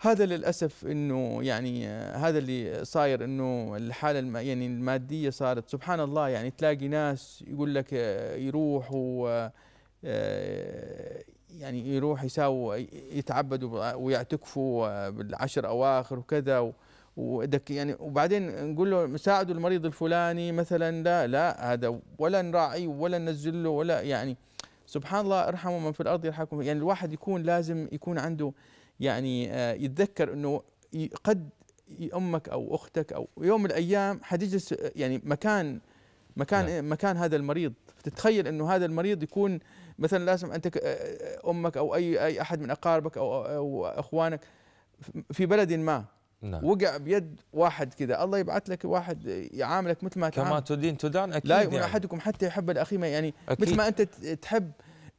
هذا للاسف انه يعني آه، هذا اللي صاير انه الحاله الم يعني الماديه صارت سبحان الله يعني تلاقي ناس يقول لك آه، يروح و آه، يعني يروح يساووا يتعبدوا ويعتكفوا بالعشر اواخر وكذا ودك يعني وبعدين نقول له ساعدوا المريض الفلاني مثلا لا لا هذا ولا نراعي ولا ننزل له ولا يعني سبحان الله ارحموا من في الارض يرحمكم يعني الواحد يكون لازم يكون عنده يعني آه، يتذكر انه قد امك او اختك او يوم من الايام حتجلس يعني مكان مكان نعم. إيه، مكان هذا المريض تتخيل انه هذا المريض يكون مثلا لازم انت آه، آه، امك او اي اي احد من اقاربك او, أو اخوانك في بلد ما نعم. وقع بيد واحد كذا الله يبعث لك واحد يعاملك مثل ما كما
تدين تدان اكيد لا يؤمن يعني.
احدكم حتى يحب لاخيه ما يعني مثل ما انت تحب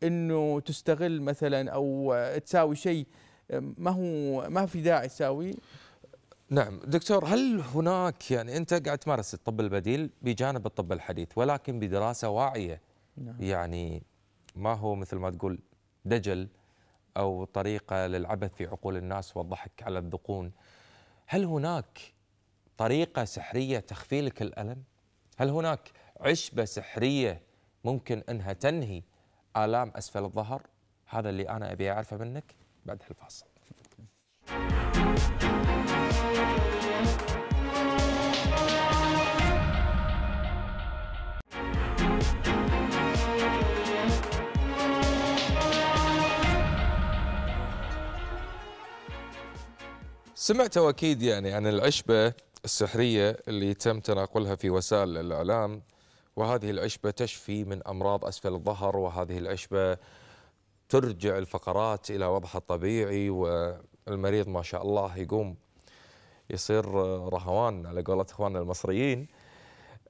انه تستغل مثلا او تساوي شيء ما هو ما في داعي تساوي
نعم دكتور هل هناك يعني انت قاعد تمارس الطب البديل بجانب الطب الحديث ولكن بدراسه واعيه نعم. يعني ما هو مثل ما تقول دجل او طريقه للعبث في عقول الناس والضحك على الذقون هل هناك طريقه سحريه تخفي لك الالم هل هناك عشبه سحريه ممكن انها تنهي الام اسفل الظهر هذا اللي انا ابي اعرفه منك بعد الفاصل سمعت اكيد يعني عن العشبه السحريه اللي تم تناقلها في وسائل الاعلام وهذه العشبه تشفي من امراض اسفل الظهر وهذه العشبه ترجع الفقرات الى وضعها الطبيعي والمريض ما شاء الله يقوم يصير رهوان على قولة اخواننا المصريين.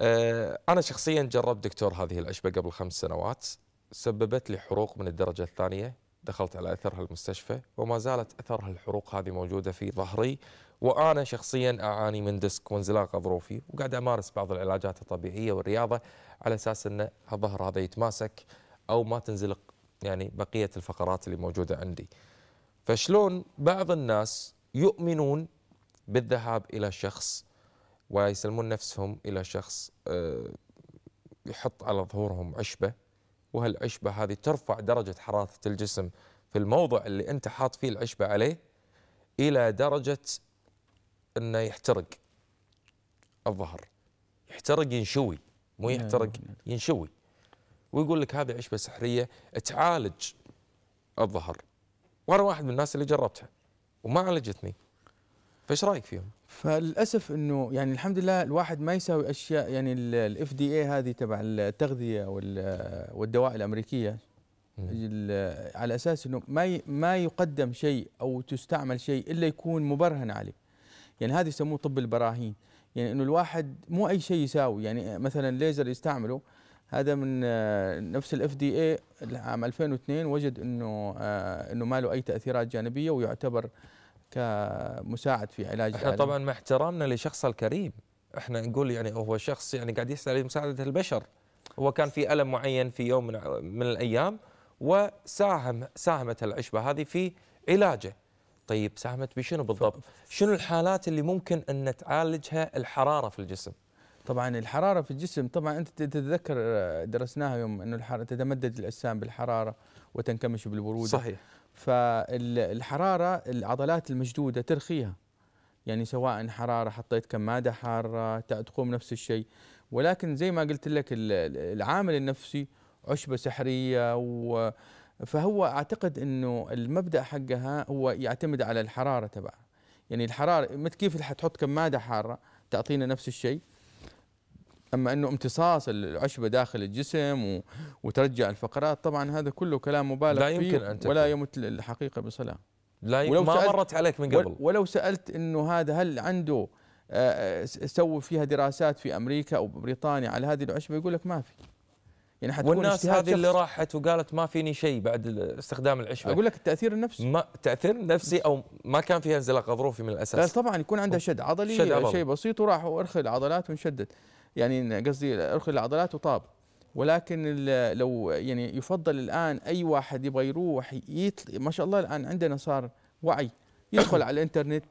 آه، انا شخصيا جربت دكتور هذه العشبه قبل خمس سنوات سببت لي حروق من الدرجه الثانيه دخلت على اثرها المستشفى وما زالت اثرها الحروق هذه موجوده في ظهري وانا شخصيا اعاني من ديسك وانزلاق ظروفي وقاعد امارس بعض العلاجات الطبيعيه والرياضه على اساس ان الظهر هذا يتماسك او ما تنزلق يعني بقية الفقرات اللي موجودة عندي فشلون بعض الناس يؤمنون بالذهاب إلى شخص ويسلمون نفسهم إلى شخص آه، يحط على ظهورهم عشبة وهالعشبة هذه ترفع درجة حرارة الجسم في الموضع اللي أنت حاط فيه العشبة عليه إلى درجة أنه يحترق الظهر يحترق ينشوي مو يحترق ينشوي ويقول لك هذه عشبه سحريه تعالج الظهر وانا واحد من الناس اللي جربتها وما عالجتني فايش رايك فيهم؟
فللاسف انه يعني الحمد لله الواحد ما يساوي اشياء يعني الاف دي اي هذه تبع التغذيه والدواء الامريكيه على اساس انه ما ما يقدم شيء او تستعمل شيء الا يكون مبرهن عليه. يعني هذا يسموه طب البراهين، يعني انه الواحد مو اي شيء يساوي يعني مثلا ليزر يستعمله هذا من آه، نفس الاف دي اي عام 2002 وجد انه آه، انه ما له اي تاثيرات جانبيه ويعتبر كمساعد في علاج احنا طبعا مع احترامنا لشخص الكريم احنا نقول يعني هو شخص يعني قاعد يسعى مساعده
البشر هو كان في الم معين في يوم من الايام وساهم ساهمت العشبه هذه في علاجه طيب ساهمت بشنو بالضبط شنو الحالات
اللي ممكن ان تعالجها الحراره في الجسم طبعا الحراره في الجسم طبعا انت تتذكر آه، درسناها يوم انه الحراره تتمدد الاجسام بالحراره وتنكمش بالبروده صحيح فالحراره العضلات المشدوده ترخيها يعني سواء حراره حطيت كماده حاره تقوم نفس الشيء ولكن زي ما قلت لك العامل النفسي عشبه سحريه و فهو اعتقد انه المبدا حقها هو يعتمد على الحراره تبعها يعني الحراره مثل كيف حتحط كماده حاره تعطينا نفس الشيء اما انه امتصاص العشبه داخل الجسم وترجع الفقرات طبعا هذا كله كلام مبالغ فيه لا يمكن فيه أن تكون. ولا يمت الحقيقه بصله لا ولو ما مرت عليك من قبل ولو سالت انه هذا هل عنده آه، آه، سووا فيها دراسات في امريكا او بريطانيا على هذه العشبه يقول لك ما في يعني حتكون والناس هذه اللي راحت
وقالت ما فيني شيء بعد استخدام العشبه اقول لك التاثير النفسي ما تاثير نفسي او ما كان فيها انزلاق غضروفي من الاساس لا طبعا يكون عندها
شد عضلي شد عضلي شيء بسيط وراح وارخي العضلات وانشدت يعني قصدي ارخي العضلات وطاب ولكن لو يعني يفضل الان اي واحد يبغى يروح يتل... ما شاء الله الان عندنا صار وعي يدخل على الانترنت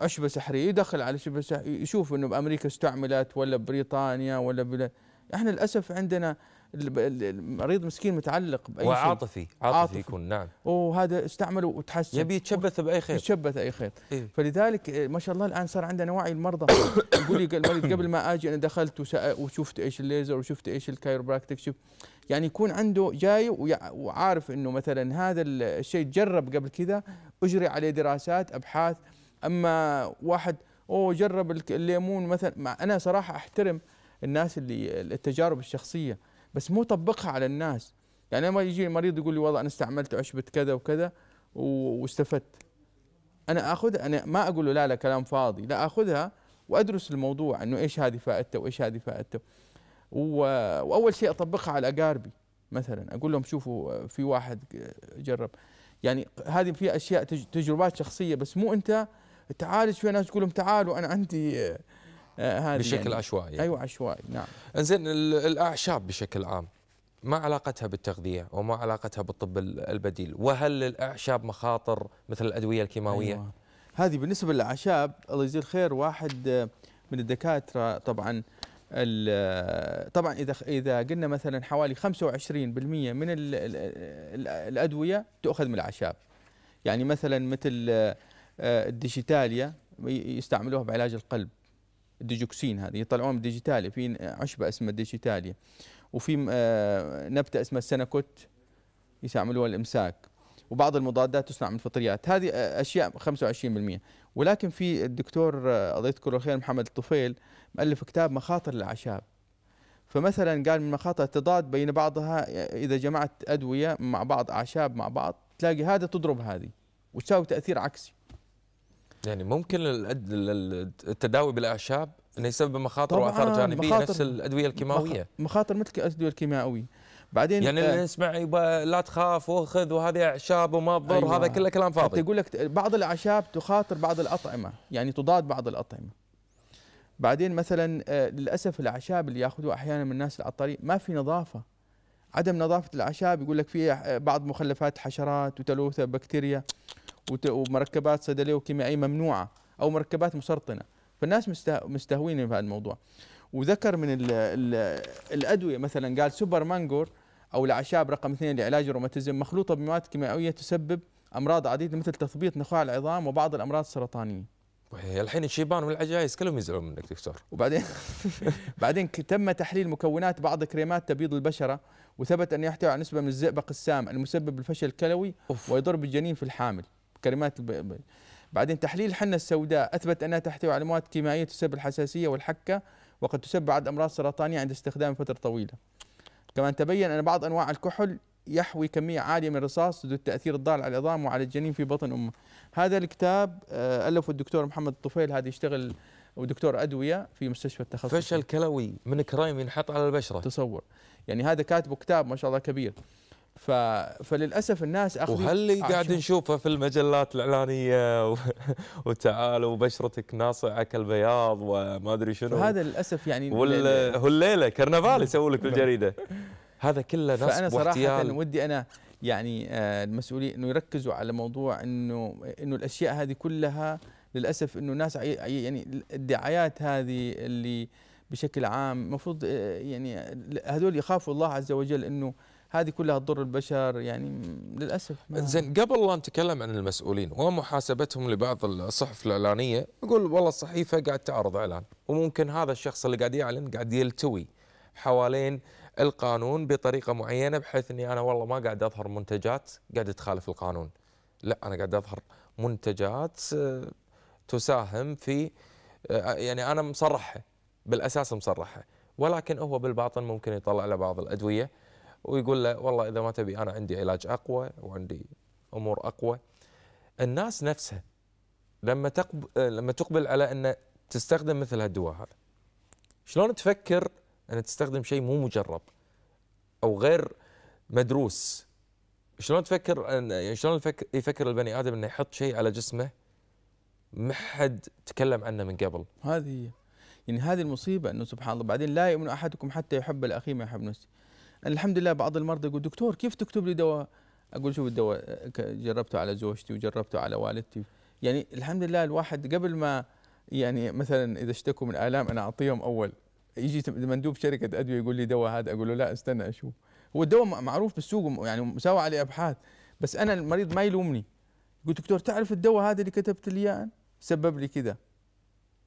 عشبه سحريه يدخل على شبه سحرية يشوف انه بامريكا استعملت ولا ببريطانيا ولا بلا احنا للاسف عندنا المريض مسكين متعلق باي شيء وعاطفي عاطفي, عاطفي يكون نعم وهذا استعمله وتحسن يبي يتشبث باي خير يتشبث اي خير إيه؟ فلذلك آه، ما شاء الله الان صار عندنا وعي المرضى (coughs) يقول لي قبل ما اجي انا دخلت وشفت ايش الليزر وشفت ايش الكايروبراكتيك شفت يعني يكون عنده جاي وعارف انه مثلا هذا الشيء جرب قبل كذا اجري عليه دراسات ابحاث اما واحد اوه جرب الليمون مثلا مع انا صراحه احترم الناس اللي التجارب الشخصيه بس مو طبقها على الناس يعني لما يجي مريض يقول لي والله انا استعملت عشبه كذا وكذا واستفدت انا اخذها انا ما اقول له لا لا كلام فاضي لا اخذها وادرس الموضوع انه ايش هذه فائدته وايش هذه فائدته واول شيء اطبقها على اقاربي مثلا اقول لهم شوفوا في واحد جرب يعني هذه في اشياء تجربات شخصيه بس مو انت تعالج في ناس تقول لهم تعالوا انا عندي آه، هذه بشكل يعني عشوائي يعني. ايوه عشوائي نعم
انزين الاعشاب بشكل عام ما علاقتها بالتغذيه وما علاقتها بالطب البديل وهل للاعشاب مخاطر مثل الادويه الكيماويه أيوة.
هذه بالنسبه للاعشاب الله يجزيه الخير واحد آه، من الدكاتره طبعا آه، طبعا اذا اذا قلنا مثلا حوالي 25% من الادويه تؤخذ من الاعشاب يعني مثلا مثل الديجيتاليا يستعملوها بعلاج القلب الديجوكسين هذه يطلعون بديجيتاليا في عشبه اسمها ديجيتاليا وفي آه، نبته اسمها السنكوت يستعملوها الامساك وبعض المضادات تصنع من الفطريات هذه آه، اشياء 25% ولكن في الدكتور الله يذكره الخير محمد الطفيل مؤلف كتاب مخاطر الاعشاب فمثلا قال من مخاطر التضاد بين بعضها آه، اذا جمعت ادويه مع بعض اعشاب مع بعض تلاقي هذا تضرب هذه وتساوي تاثير عكسي
يعني ممكن التداوي بالاعشاب انه يسبب مخاطر واثار جانبيه مخاطر نفس الادويه الكيماويه
مخاطر مثل الادويه الكيماويه بعدين يعني اللي نسمع يبا لا تخاف وخذ وهذه اعشاب وما تضر أيوة. هذا كله كلام فاضي يقول لك بعض الاعشاب تخاطر بعض الاطعمه يعني تضاد بعض الاطعمه بعدين مثلا آه، للاسف الاعشاب اللي ياخذوها احيانا من الناس على الطريق ما في نظافه عدم نظافه الاعشاب يقول لك فيها آه، بعض مخلفات حشرات وتلوثه بكتيريا ومركبات صيدليه وكيميائيه ممنوعه او مركبات مسرطنه فالناس مستهوين في هذا الموضوع وذكر من الـ الـ الادويه مثلا قال سوبر مانجور او الاعشاب رقم اثنين لعلاج الروماتيزم مخلوطه بمواد كيميائيه تسبب امراض عديده مثل تثبيط نخاع العظام وبعض الامراض السرطانيه الحين الشيبان والعجائز كلهم يزعلون منك دكتور وبعدين (laughs) بعدين تم تحليل مكونات بعض كريمات تبييض البشره وثبت أن يحتوي على نسبه من الزئبق السام المسبب للفشل الكلوي ويضر بالجنين في الحامل كريمات الب... بعدين تحليل الحنة السوداء أثبت أنها تحتوي على مواد كيميائية تسبب الحساسية والحكة وقد تسبب بعض أمراض سرطانية عند استخدام فترة طويلة كمان تبين أن بعض أنواع الكحول يحوي كمية عالية من الرصاص ذو التأثير الضار على العظام وعلى الجنين في بطن أمه هذا الكتاب آه، ألفه الدكتور محمد الطفيل هذا يشتغل ودكتور أدوية في مستشفى التخصص فشل كلوي من كرايم ينحط على البشرة تصور يعني هذا كاتبه كتاب ما شاء الله كبير ف... فللاسف الناس اخذوا وهل اللي قاعد
نشوفه في المجلات الاعلانيه و... (laughs) وتعال وبشرتك ناصعه كالبياض وما ادري شنو هذا
للاسف يعني وال... هالليله
كرنفال يسوون لك في (laughs) الجريده هذا كله نصب فانا صراحه
ودي انا يعني آه، المسؤولين انه يركزوا على موضوع انه انه الاشياء هذه كلها للاسف انه الناس يعني الدعايات هذه اللي بشكل عام المفروض آه، يعني هذول يخافوا الله عز وجل انه هذه كلها تضر البشر يعني للاسف زين
قبل لا نتكلم عن المسؤولين ومحاسبتهم لبعض الصحف الاعلانيه يقول والله الصحيفه قاعد تعرض اعلان وممكن هذا الشخص اللي قاعد يعلن قاعد يلتوي حوالين القانون بطريقه معينه بحيث اني انا والله ما قاعد اظهر منتجات قاعده تخالف القانون لا انا قاعد اظهر منتجات آه، تساهم في آه، يعني انا مصرحها بالاساس مصرحها ولكن هو بالباطن ممكن يطلع له بعض الادويه ويقول له والله اذا ما تبي انا عندي علاج اقوى وعندي امور اقوى الناس نفسها لما تقبل لما تقبل على ان تستخدم مثل هالدواء هذا شلون تفكر أن تستخدم شيء مو مجرب أو غير مدروس شلون تفكر أن يعني شلون يفكر البني آدم أنه يحط شيء على جسمه ما حد تكلم عنه
من قبل هذه هي يعني هذه المصيبة أنه سبحان الله بعدين لا يؤمن أحدكم حتى يحب الأخي ما يحب نفسه الحمد لله بعض المرضى يقول دكتور كيف تكتب لي دواء اقول شوف الدواء جربته على زوجتي وجربته على والدتي يعني الحمد لله الواحد قبل ما يعني مثلا اذا اشتكوا من الام انا اعطيهم اول يجي مندوب شركه ادويه يقول لي دواء هذا اقول له لا استنى اشوف هو الدواء معروف بالسوق يعني مساوى عليه ابحاث بس انا المريض ما يلومني يقول دكتور تعرف الدواء هذا اللي كتبت لي اياه سبب لي كذا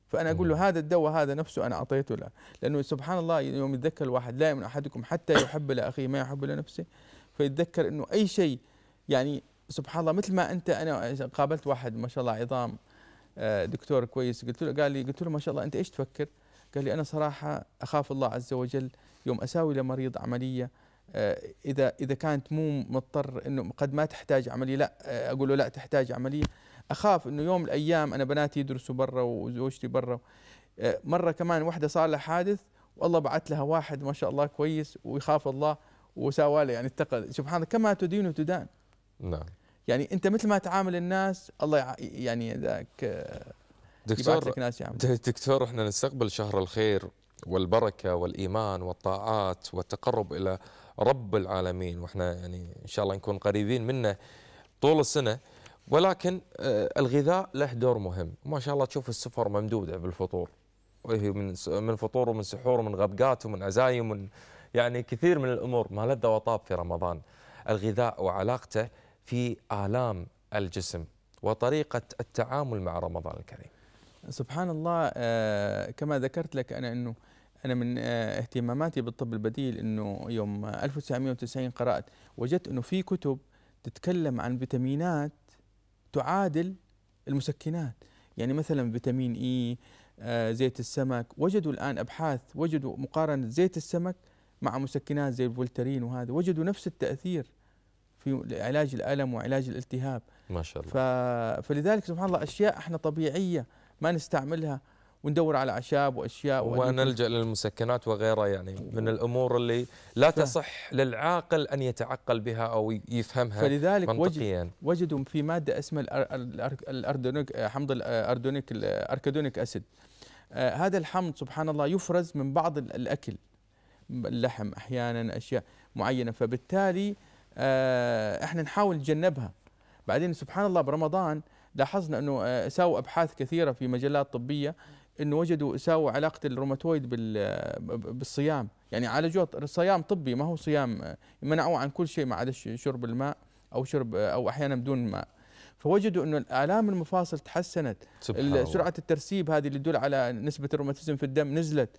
فانا اقول له هذا الدواء هذا نفسه انا اعطيته له لانه سبحان الله يوم يتذكر الواحد لا يؤمن احدكم حتى يحب لاخيه ما يحب لنفسه فيتذكر انه اي شيء يعني سبحان الله مثل ما انت انا قابلت واحد ما شاء الله عظام آه، دكتور كويس قلت له قال لي قلت له ما شاء الله انت ايش تفكر؟ قال لي أنا صراحة أخاف الله عز وجل يوم أساوي لمريض عملية آه، إذا إذا كانت مو مضطر إنه قد ما تحتاج عملية لا آه، أقول له لا تحتاج عملية أخاف إنه يوم من الأيام أنا بناتي يدرسوا برا وزوجتي برا آه، مرة كمان واحدة صار لها حادث والله بعت لها واحد ما شاء الله كويس ويخاف الله وساوى له يعني اتقى سبحان الله كما تدين تدان نعم يعني انت مثل ما تعامل الناس الله يعني ذاك دكتور لك ناس يعمل.
دكتور احنا نستقبل شهر الخير والبركه والايمان والطاعات والتقرب الى رب العالمين واحنا يعني ان شاء الله نكون قريبين منه طول السنه ولكن آه، الغذاء له دور مهم ما شاء الله تشوف السفر ممدوده بالفطور من من فطور ومن سحور ومن غبقات ومن عزايم ومن يعني كثير من الامور ما لذ وطاب في رمضان الغذاء وعلاقته في
الام الجسم وطريقه التعامل مع رمضان الكريم سبحان الله آه، كما ذكرت لك أنا أنه أنا من آه، اهتماماتي بالطب البديل أنه يوم 1990 قرأت وجدت أنه في كتب تتكلم عن فيتامينات تعادل المسكنات يعني مثلا فيتامين اي آه، زيت السمك وجدوا الان ابحاث وجدوا مقارنه زيت السمك مع مسكنات زي الفولترين وهذا وجدوا نفس التاثير في علاج الالم وعلاج الالتهاب ما شاء الله ف... فلذلك سبحان الله اشياء احنا طبيعيه ما نستعملها وندور على اعشاب واشياء ونلجا
للمسكنات وغيرها يعني أيوة. من الامور اللي لا ف... تصح للعاقل ان يتعقل بها او يفهمها فلذلك منطقيا
وجدوا في ماده اسمها الاردونيك حمض الاردونيك الاركدونيك اسيد آه، هذا الحمض سبحان الله يفرز من بعض الاكل اللحم احيانا اشياء معينه فبالتالي آه، احنا نحاول نتجنبها بعدين سبحان الله برمضان لاحظنا انه آه، ساووا ابحاث كثيره في مجلات طبيه انه وجدوا ساووا علاقه الروماتويد بالصيام يعني عالجوه صيام طبي ما هو صيام آه، منعوه عن كل شيء ما عدا شرب الماء او شرب آه، او احيانا بدون ماء فوجدوا انه الالام المفاصل تحسنت سرعه الترسيب هذه اللي تدل على نسبه الروماتيزم في الدم نزلت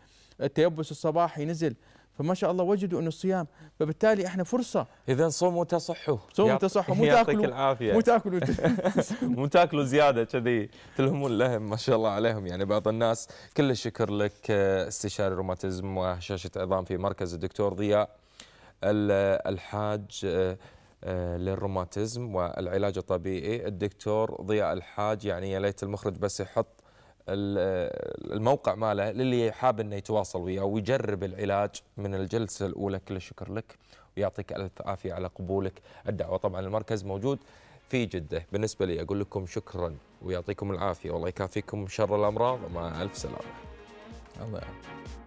التيبس الصباحي نزل فما شاء الله وجدوا انه الصيام فبالتالي احنا فرصه اذا صوموا تصحوا صوموا تصحوا مو (laughs) تاكلوا العافيه مو تاكلوا
(laughs) مو تاكلوا زياده كذي تلهمون لهم ما شاء الله عليهم يعني بعض الناس كل الشكر لك آه، استشاري روماتيزم وهشاشه عظام في مركز الدكتور ضياء الحاج آه، آه، للروماتيزم والعلاج الطبيعي الدكتور ضياء الحاج يعني يا ليت المخرج بس يحط الموقع ماله للي حاب انه يتواصل وياه ويجرب العلاج من الجلسه الاولى كل الشكر لك ويعطيك الف عافيه على قبولك الدعوه طبعا المركز موجود في جده بالنسبه لي اقول لكم شكرا ويعطيكم العافيه والله يكافيكم شر الامراض مع الف سلامه
الله يعني.